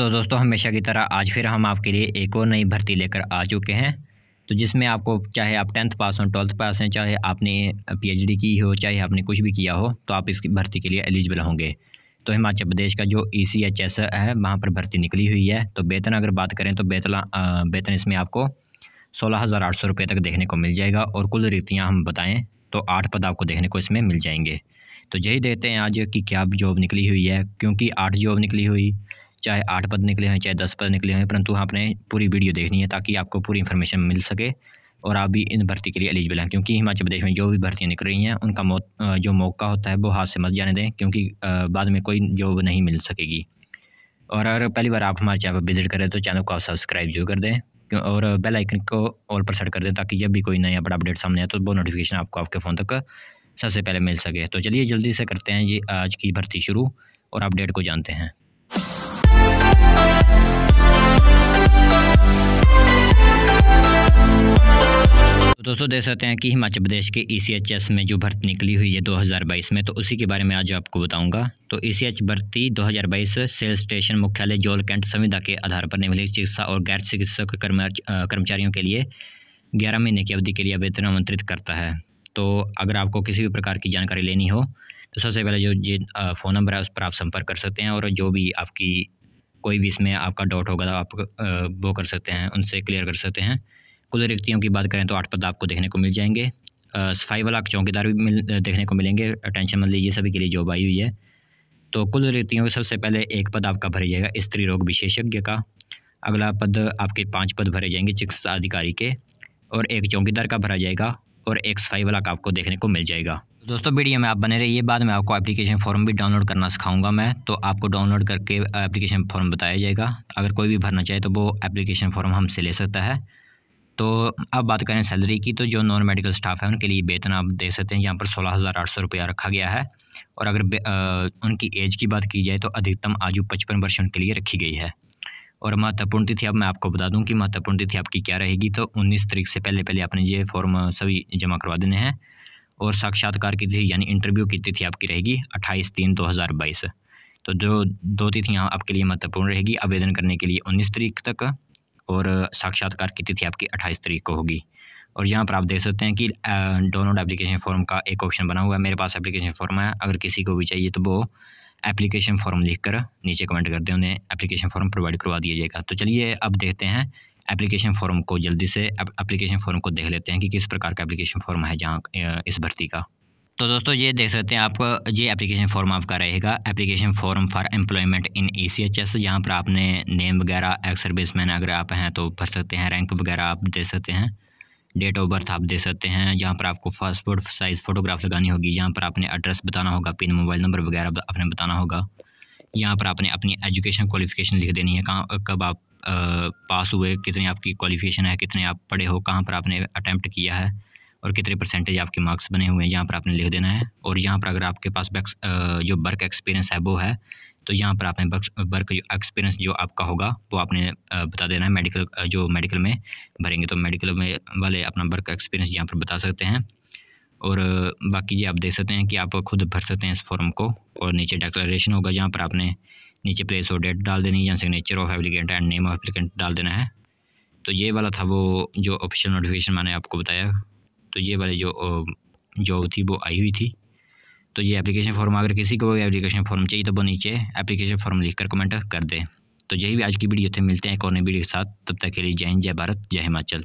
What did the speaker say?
तो दोस्तों हमेशा की तरह आज फिर हम आपके लिए एक और नई भर्ती लेकर आ चुके हैं तो जिसमें आपको चाहे आप टेंथ पास हों ट्वेल्थ पास हैं चाहे आपने पीएचडी की हो चाहे आपने कुछ भी किया हो तो आप इसकी भर्ती के लिए एलिजिबल होंगे तो हिमाचल प्रदेश का जो ई सी एच एस है वहाँ पर भर्ती निकली हुई है तो वेतन अगर बात करें तो बेतला वेतन इसमें आपको सोलह हज़ार आठ सौ रुपये तक देखने को मिल जाएगा और कुल रीतियाँ हम बताएँ तो आठ पद आपको देखने को इसमें मिल जाएंगे तो यही देखते हैं आज कि क्या जॉब निकली हुई है क्योंकि आठ जॉब निकली हुई चाहे आठ पद निकले हैं चाहे दस पद निकले हैं परंतु आपने पूरी वीडियो देखनी है ताकि आपको पूरी इन्फॉर्मेशन मिल सके और आप भी इन भर्ती के लिए एलिजिबल हैं क्योंकि हिमाचल प्रदेश में जो भी भर्तियाँ निकल रही हैं उनका मौत जो मौका होता है वो हाथ से मत जाने दें क्योंकि बाद में कोई जॉब नहीं मिल सकेगी और अगर पहली बार आप हमारे चैनल पर विजिट करें तो चैनल को आप सब्सक्राइब जरूर कर दें और बेल आइकन को ऑल पर सेट कर दें ताकि जब भी कोई नया बड़ा अपडेट सामने आए तो वो नोटिफिकेशन आपको आपके फ़ोन तक सबसे पहले मिल सके तो चलिए जल्दी से करते हैं ये आज की भर्ती शुरू और अपडेट को जानते हैं तो दोस्तों देख सकते हैं कि हिमाचल प्रदेश के ई e में जो भर्ती निकली हुई है 2022 में तो उसी के बारे में आज आपको बताऊंगा तो ई e भर्ती 2022 सेल स्टेशन मुख्यालय जोल कैंट संविदा के आधार पर निम्नलिखित चिकित्सा और गैर चिकित्सक कर्मचारियों के लिए 11 महीने की अवधि के लिए आवेदन आमंत्रित करता है तो अगर आपको किसी भी प्रकार की जानकारी लेनी हो तो सबसे पहले जो ये फ़ोन नंबर है उस पर आप संपर्क कर सकते हैं और जो भी आपकी कोई भी इसमें आपका डाउट होगा तो आप वो कर सकते हैं उनसे क्लियर कर सकते हैं कुल रिक्तियों की बात करें तो आठ पद आपको देखने को मिल जाएंगे सफाई वाला चौकीदार भी मिल देखने को मिलेंगे टेंशन मत लीजिए सभी के लिए जॉब आई हुई है तो कुल रिक्तियों में सबसे पहले एक पद आपका भरा जाएगा स्त्री रोग विशेषज्ञ का अगला पद आपके पाँच पद भरे जाएंगे चिकित्सा अधिकारी के और एक चौकीदार का भरा जाएगा और एक्स फाइव वाला का आपको देखने को मिल जाएगा दोस्तों वीडियो में आप बने रहिए बाद में आपको एप्लीकेशन फॉर्म भी डाउनलोड करना सिखाऊंगा मैं तो आपको डाउनलोड करके एप्लीकेशन फॉर्म बताया जाएगा अगर कोई भी भरना चाहे तो वो एप्लीकेशन फॉर्म हमसे ले सकता है तो अब बात करें सैलरी की तो जो नॉन मेडिकल स्टाफ है उनके लिए वेतन आप देख सकते हैं यहाँ पर सोलह हज़ार आठ सौ रुपया रखा गया है और अगर आ, उनकी एज की बात की जाए तो अधिकतम आयु पचपन वर्ष उनके लिए रखी गई है और महत्वपूर्ण तिथि अब मैं आपको बता दूं कि महत्वपूर्ण तिथि आपकी क्या रहेगी तो 19 तारीख से पहले पहले आपने ये फॉर्म सभी जमा करवा देने हैं और साक्षात्कार की तिथि यानी इंटरव्यू की तिथि आपकी रहेगी अट्ठाईस तीन दो हज़ार बाईस तो जो दो तिथियाँ आपके लिए महत्वपूर्ण रहेगी आवेदन करने के लिए उन्नीस तारीख तक और साक्षात्कार की तिथि आपकी अट्ठाईस तारीख को होगी और यहाँ पर आप देख सकते हैं कि डाउनलोड एप्लीकेशन फॉर्म का एक ऑप्शन बना हुआ है मेरे पास एप्लीकेशन फॉर्म है अगर किसी को भी चाहिए तो वो एप्लीकेशन फॉर्म लिखकर नीचे कमेंट करते हैं उन्हें एप्लीकेशन फॉर्म प्रोवाइड करवा दिया जाएगा तो चलिए अब देखते हैं एप्लीकेशन फॉर्म को जल्दी से एप्लीकेशन फॉर्म को देख लेते हैं कि किस प्रकार का एप्लीकेशन फॉर्म है जहाँ इस भर्ती का तो दोस्तों ये देख सकते हैं आपको ये एप्लीकेशन फॉर्म आपका रहेगा application form for employment in E C H S जहाँ पर आपने नेम वगैरह एक्स सर्विस मैन अगर आप हैं तो भर सकते हैं रैंक वगैरह आप दे सकते हैं डेट ऑफ बर्थ आप दे सकते हैं यहाँ पर आपको पासपोर्ट साइज़ फ़ोटोग्राफ लगानी होगी यहाँ पर आपने एड्रेस बताना होगा पिन मोबाइल नंबर वगैरह आपने बताना होगा यहाँ पर आपने अपनी एजुकेशन क्वालिफिकेशन लिख देनी है कहाँ कब आप आ, पास हुए कितने आपकी क्वालिफिकेशन है कितने आप पढ़े हो कहाँ पर आपने अटैम्प्ट किया है और कितने परसेंटेज आपके मार्क्स बने हुए हैं यहाँ पर आपने लिख देना है और यहाँ पर अगर आपके पास बैक्स जो वर्क एक्सपीरियंस है वो है तो यहाँ पर आपने वर्क एक्सपीरियंस जो आपका होगा वो आपने बता देना है मेडिकल जो मेडिकल में भरेंगे तो मेडिकल में वाले अपना वर्क एक्सपीरियंस यहाँ पर बता सकते हैं और बाकी ये आप देख सकते हैं कि आप खुद भर सकते हैं इस फॉर्म को और नीचे डिक्लेरेशन होगा जहाँ पर आपने नीचे प्लेस और डेट डाल देनी है जहाँ signature of applicant and name of applicant डाल देना है तो ये वाला था वो जो ऑफिशियल नोटिफिकेशन मैंने आपको बताया तो ये वाली जो जॉब थी वो आई हुई थी तो ये एप्लीकेशन फॉर्म अगर किसी को एप्लीकेशन फॉर्म चाहिए तो वो नीचे एप्लीकेशन फॉर्म लिख कर कमेंट कर दें तो यही भी आज की वीडियो थे मिलते हैं एक और नई वीडियो के साथ तब तक के लिए जय हिंद जय भारत जय हिमाचल